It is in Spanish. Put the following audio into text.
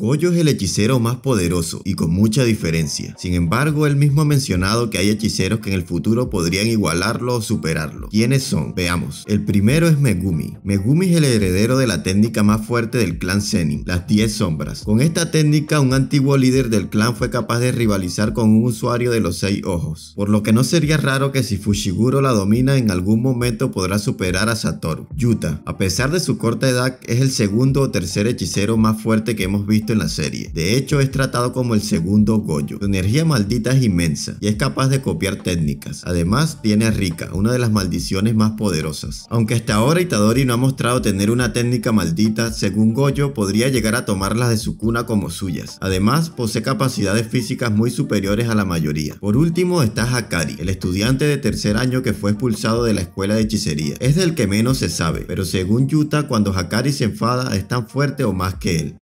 Goyo es el hechicero más poderoso y con mucha diferencia. Sin embargo, él mismo ha mencionado que hay hechiceros que en el futuro podrían igualarlo o superarlo. ¿Quiénes son? Veamos. El primero es Megumi. Megumi es el heredero de la técnica más fuerte del clan Zenin, las 10 sombras. Con esta técnica, un antiguo líder del clan fue capaz de rivalizar con un usuario de los 6 ojos, por lo que no sería raro que si Fushiguro la domina en algún momento podrá superar a Satoru. Yuta, a pesar de su corta edad, es el segundo o tercer hechicero más fuerte que hemos visto en la serie. De hecho, es tratado como el segundo Goyo. Su energía maldita es inmensa y es capaz de copiar técnicas. Además, tiene a Rika, una de las maldiciones más poderosas. Aunque hasta ahora Itadori no ha mostrado tener una técnica maldita, según Goyo podría llegar a tomarlas de su cuna como suyas. Además, posee capacidades físicas muy superiores a la mayoría. Por último está Hakari, el estudiante de tercer año que fue expulsado de la escuela de hechicería. Es del que menos se sabe, pero según Yuta, cuando Hakari se enfada es tan fuerte o más que él.